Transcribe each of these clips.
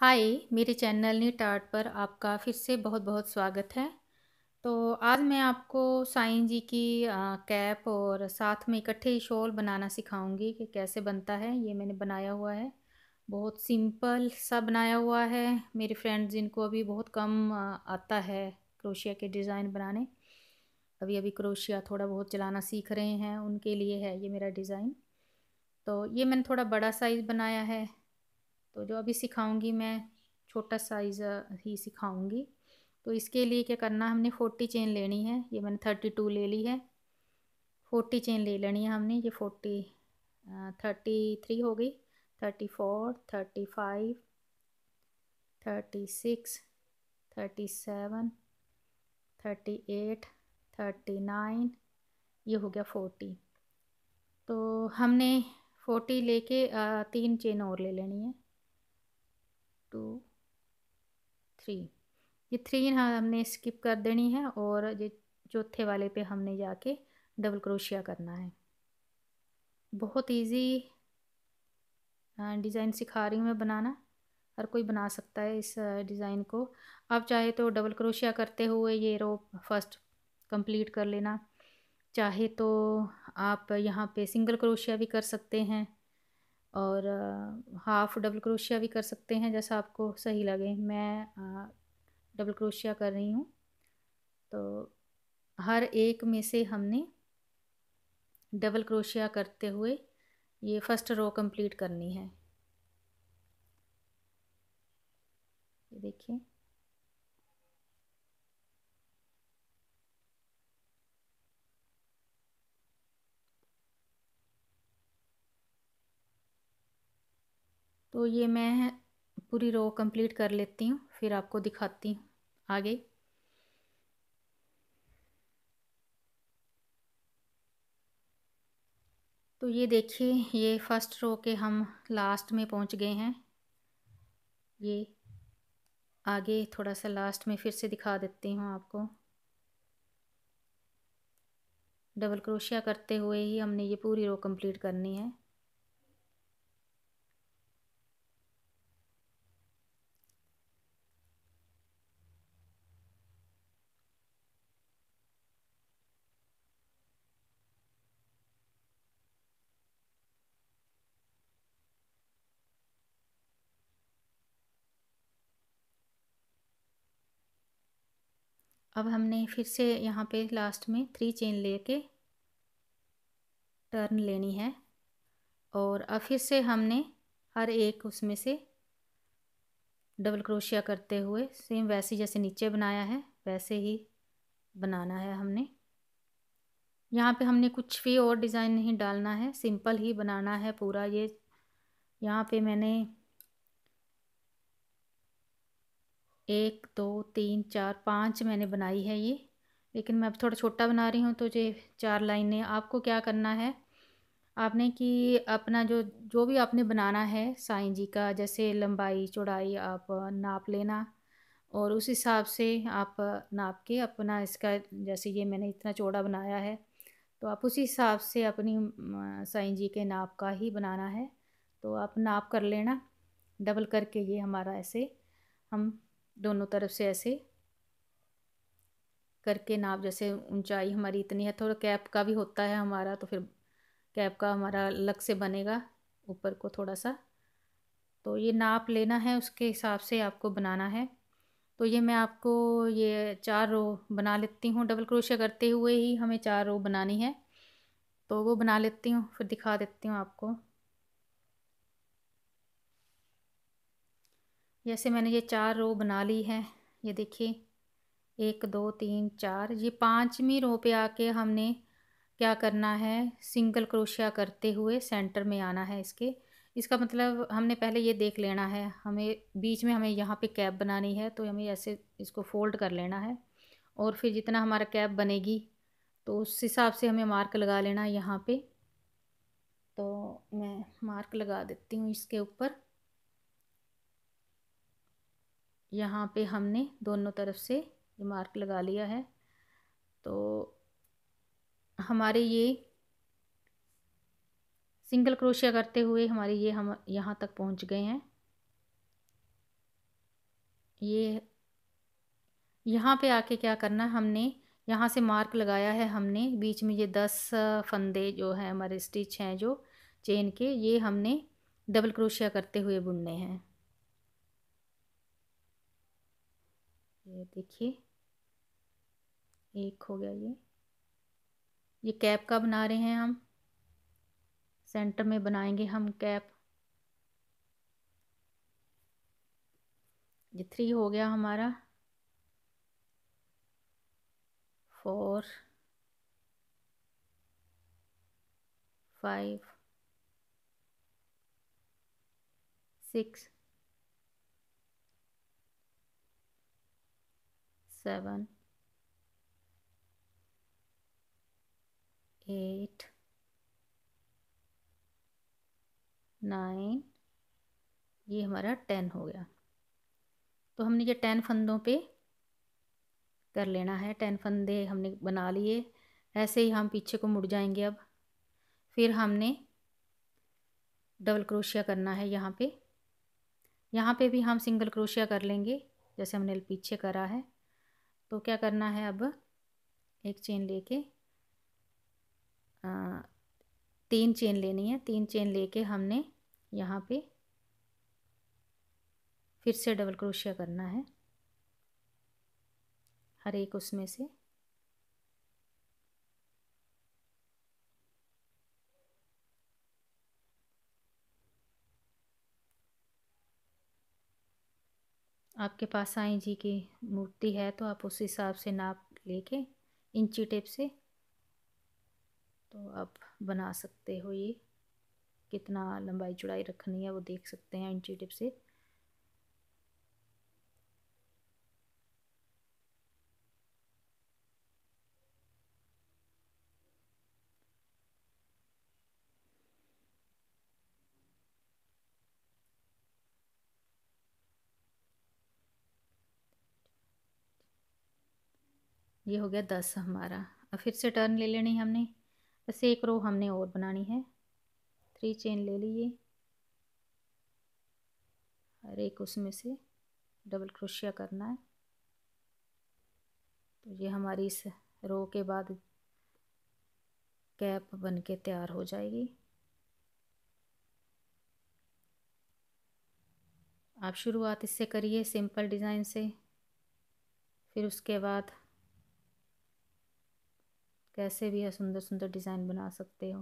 हाय मेरे channel NEET art पर आपका फिर से बहुत बहुत स्वागत है तो आज मैं आपको साईं जी की आ, कैप और साथ में इकट्ठे शॉल बनाना सिखाऊंगी कि कैसे बनता है ये मैंने बनाया हुआ है बहुत सिंपल सा बनाया हुआ है मेरे फ्रेंड्स जिनको अभी बहुत कम आता है क्रोशिया के डिज़ाइन बनाने अभी अभी क्रोशिया थोड़ा बहुत चलाना सीख रहे हैं उनके लिए है ये मेरा डिज़ाइन तो ये मैंने थोड़ा बड़ा साइज़ बनाया है तो जो अभी सिखाऊंगी मैं छोटा साइज़ ही सिखाऊंगी तो इसके लिए क्या करना हमने फोर्टी चेन लेनी है ये मैंने थर्टी टू ले ली है फोर्टी चेन ले लेनी है हमने ये फोर्टी थर्टी थ्री हो गई thirty four thirty five thirty six thirty seven thirty eight thirty nine ये हो गया फोर्टी तो हमने फोर्टी लेके तीन चेन और ले लेनी है टू थ्री ये थ्री हाँ हमने स्किप कर देनी है और ये चौथे वाले पे हमने जाके डबल क्रोशिया करना है बहुत इजी डिज़ाइन सिखा रही हूँ मैं बनाना हर कोई बना सकता है इस डिज़ाइन को आप चाहे तो डबल क्रोशिया करते हुए ये रो फर्स्ट कंप्लीट कर लेना चाहे तो आप यहाँ पे सिंगल क्रोशिया भी कर सकते हैं और हाफ डबल क्रोशिया भी कर सकते हैं जैसा आपको सही लगे मैं डबल क्रोशिया कर रही हूँ तो हर एक में से हमने डबल क्रोशिया करते हुए ये फर्स्ट रो कंप्लीट करनी है ये देखिए तो ये मैं पूरी रो कंप्लीट कर लेती हूँ फिर आपको दिखाती हूँ आगे तो ये देखिए ये फर्स्ट रो के हम लास्ट में पहुँच गए हैं ये आगे थोड़ा सा लास्ट में फिर से दिखा देती हूँ आपको डबल क्रोशिया करते हुए ही हमने ये पूरी रो कंप्लीट करनी है अब हमने फिर से यहाँ पे लास्ट में थ्री चेन लेके टर्न लेनी है और अब फिर से हमने हर एक उसमें से डबल क्रोशिया करते हुए सेम वैसे जैसे नीचे बनाया है वैसे ही बनाना है हमने यहाँ पे हमने कुछ भी और डिज़ाइन नहीं डालना है सिंपल ही बनाना है पूरा ये यहाँ पे मैंने एक दो तीन चार पाँच मैंने बनाई है ये लेकिन मैं अब थोड़ा छोटा बना रही हूँ तो ये चार लाइनें आपको क्या करना है आपने कि अपना जो जो भी आपने बनाना है साईं जी का जैसे लंबाई चौड़ाई आप नाप लेना और उस हिसाब से आप नाप के अपना इसका जैसे ये मैंने इतना चौड़ा बनाया है तो आप उसी हिसाब से अपनी साईं जी के नाप का ही बनाना है तो आप नाप कर लेना डबल करके ये हमारा ऐसे हम दोनों तरफ से ऐसे करके नाप जैसे ऊंचाई हमारी इतनी है थोड़ा कैप का भी होता है हमारा तो फिर कैप का हमारा अलग से बनेगा ऊपर को थोड़ा सा तो ये नाप लेना है उसके हिसाब से आपको बनाना है तो ये मैं आपको ये चार रो बना लेती हूँ डबल क्रोशिया करते हुए ही हमें चार रो बनानी है तो वो बना लेती हूँ फिर दिखा देती हूँ आपको जैसे मैंने ये चार रो बना ली है ये देखिए एक दो तीन चार ये पाँचवीं रो पे आके हमने क्या करना है सिंगल क्रोशिया करते हुए सेंटर में आना है इसके इसका मतलब हमने पहले ये देख लेना है हमें बीच में हमें यहाँ पे कैप बनानी है तो हमें ऐसे इसको फोल्ड कर लेना है और फिर जितना हमारा कैप बनेगी तो उस हिसाब से हमें मार्क लगा लेना है यहाँ पर तो मैं मार्क लगा देती हूँ इसके ऊपर यहाँ पे हमने दोनों तरफ से ये मार्क लगा लिया है तो हमारे ये सिंगल क्रोशिया करते हुए हमारे ये हम यहाँ तक पहुँच गए हैं ये यहाँ पे आके क्या करना है हमने यहाँ से मार्क लगाया है हमने बीच में ये दस फंदे जो है हमारे स्टिच हैं जो चेन के ये हमने डबल क्रोशिया करते हुए बुनने हैं ये देखिए एक हो गया ये ये कैप का बना रहे हैं हम सेंटर में बनाएंगे हम कैप ये थ्री हो गया हमारा four five six seven, eight, nine ये हमारा टेन हो गया तो हमने ये टेन फंदों पे कर लेना है टेन फंदे हमने बना लिए ऐसे ही हम पीछे को मुड़ जाएंगे अब फिर हमने डबल क्रोशिया करना है यहाँ पे यहाँ पे भी हम सिंगल क्रोशिया कर लेंगे जैसे हमने पीछे करा है तो क्या करना है अब एक चेन लेके तीन चेन लेनी है तीन चेन लेके हमने यहाँ पे फिर से डबल क्रोशिया करना है हर एक उसमें से आपके पास साई जी की मूर्ति है तो आप उस हिसाब से नाप लेके इंची टेप से तो आप बना सकते हो ये कितना लंबाई चौड़ाई रखनी है वो देख सकते हैं इंची टेप से ये हो गया दस हमारा अब फिर से टर्न ले लेनी है हमने बस एक रो हमने और बनानी है थ्री चेन ले लीजिए हर एक उसमें से डबल क्रोशिया करना है तो ये हमारी इस रो के बाद कैप बन के तैयार हो जाएगी आप शुरुआत इससे करिए सिंपल डिज़ाइन से फिर उसके बाद कैसे भी सुंदर सुंदर डिज़ाइन बना सकते हो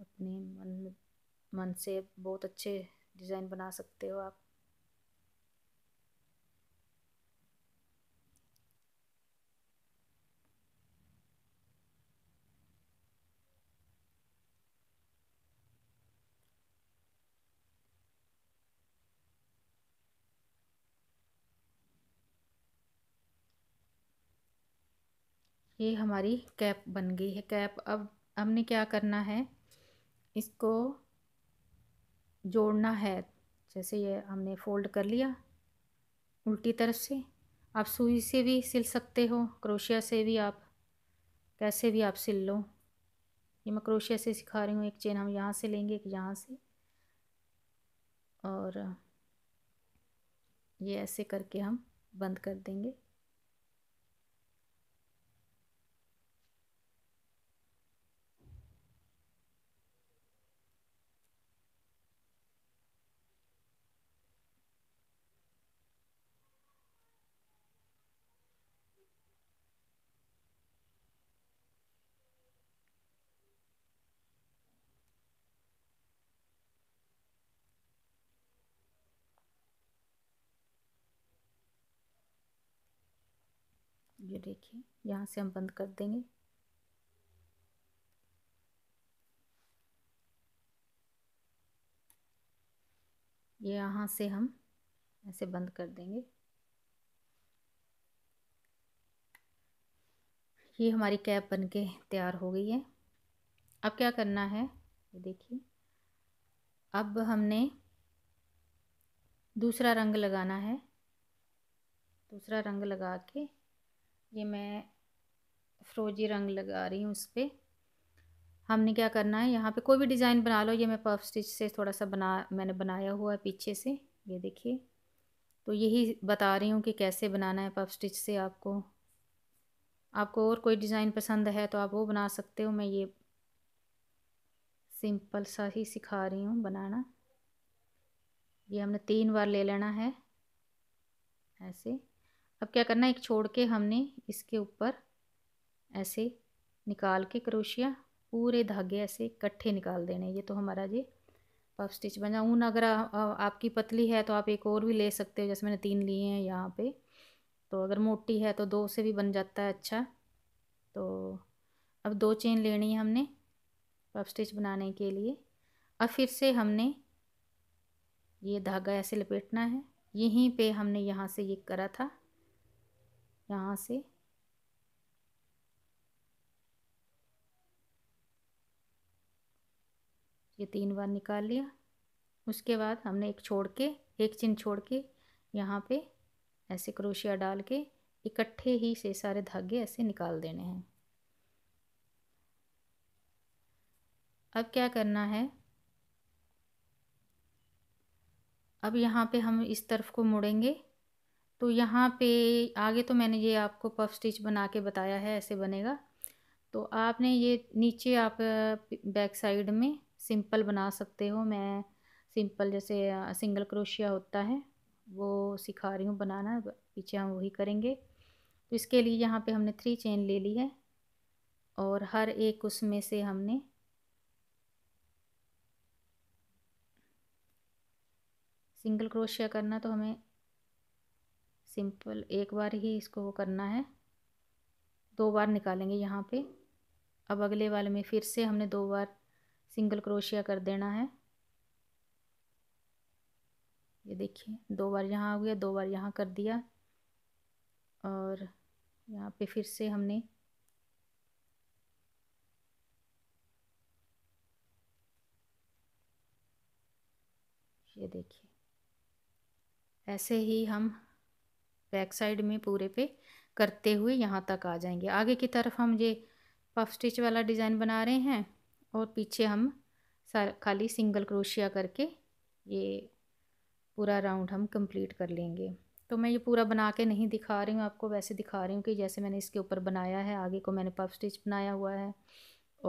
अपने मन मन से बहुत अच्छे डिज़ाइन बना सकते हो आप ये हमारी कैप बन गई है कैप अब हमने क्या करना है इसको जोड़ना है जैसे ये हमने फोल्ड कर लिया उल्टी तरफ से आप सुई से भी सिल सकते हो क्रोशिया से भी आप कैसे भी आप सिल लो ये मैं क्रोशिया से सिखा रही हूँ एक चेन हम यहाँ से लेंगे एक यहाँ से और ये ऐसे करके हम बंद कर देंगे ये देखिए यहाँ से हम बंद कर देंगे ये यहाँ से हम ऐसे बंद कर देंगे ये हमारी कैप बन के तैयार हो गई है अब क्या करना है ये देखिए अब हमने दूसरा रंग लगाना है दूसरा रंग लगा के ये मैं फ्रोजी रंग लगा रही हूँ उस पर हमने क्या करना है यहाँ पे कोई भी डिज़ाइन बना लो ये मैं पफ स्टिच से थोड़ा सा बना मैंने बनाया हुआ है पीछे से ये देखिए तो यही बता रही हूँ कि कैसे बनाना है पफ स्टिच से आपको आपको और कोई डिज़ाइन पसंद है तो आप वो बना सकते हो मैं ये सिंपल सा ही सिखा रही हूँ बनाना ये हमने तीन बार ले लेना है ऐसे अब क्या करना है एक छोड़ के हमने इसके ऊपर ऐसे निकाल के क्रोशिया पूरे धागे ऐसे इकट्ठे निकाल देने ये तो हमारा ये पफ स्टिच बना ऊन अगर आ, आ, आपकी पतली है तो आप एक और भी ले सकते हो जैसे मैंने तीन लिए हैं यहाँ पे तो अगर मोटी है तो दो से भी बन जाता है अच्छा तो अब दो चेन लेनी है हमने पफ स्टिच बनाने के लिए अब फिर से हमने ये धागा ऐसे लपेटना है यहीं पे हमने यहाँ से ये करा था यहाँ से ये तीन बार निकाल लिया उसके बाद हमने एक छोड़ के एक चिन्ह छोड़ के यहाँ पे ऐसे क्रोशिया डाल के इकट्ठे ही से सारे धागे ऐसे निकाल देने हैं अब क्या करना है अब यहाँ पे हम इस तरफ को मुड़ेंगे तो यहाँ पे आगे तो मैंने ये आपको पफ स्टिच बना के बताया है ऐसे बनेगा तो आपने ये नीचे आप बैक साइड में सिंपल बना सकते हो मैं सिंपल जैसे सिंगल क्रोशिया होता है वो सिखा रही हूँ बनाना पीछे हम वही करेंगे तो इसके लिए यहाँ पे हमने थ्री चेन ले ली है और हर एक उसमें से हमने सिंगल क्रोशिया करना तो हमें सिंपल एक बार ही इसको वो करना है दो बार निकालेंगे यहाँ पे अब अगले वाले में फिर से हमने दो बार सिंगल क्रोशिया कर देना है ये देखिए दो बार यहाँ आ गया दो बार यहाँ कर दिया और यहाँ पे फिर से हमने ये देखिए ऐसे ही हम बैक साइड में पूरे पे करते हुए यहाँ तक आ जाएंगे आगे की तरफ हम ये पफ स्टिच वाला डिज़ाइन बना रहे हैं और पीछे हम खाली सिंगल क्रोशिया करके ये पूरा राउंड हम कंप्लीट कर लेंगे तो मैं ये पूरा बना के नहीं दिखा रही हूँ आपको वैसे दिखा रही हूँ कि जैसे मैंने इसके ऊपर बनाया है आगे को मैंने पफ स्टिच बनाया हुआ है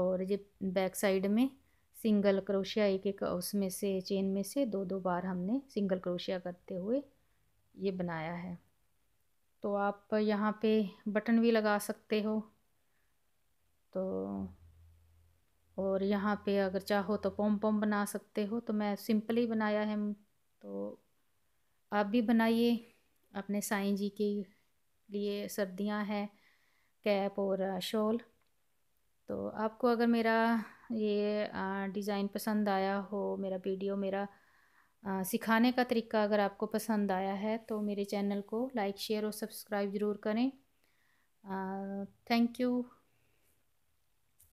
और ये बैक साइड में सिंगल क्रोशिया एक एक उसमें से चेन में से दो दो बार हमने सिंगल क्रोशिया करते हुए ये बनाया है तो आप यहाँ पे बटन भी लगा सकते हो तो और यहाँ पे अगर चाहो तो पम पम बना सकते हो तो मैं सिंपली बनाया है तो आप भी बनाइए अपने साईं जी के लिए सर्दियाँ हैं कैप और शॉल तो आपको अगर मेरा ये डिज़ाइन पसंद आया हो मेरा वीडियो मेरा सिखाने का तरीका अगर आपको पसंद आया है तो मेरे चैनल को लाइक शेयर और सब्सक्राइब ज़रूर करें थैंक यू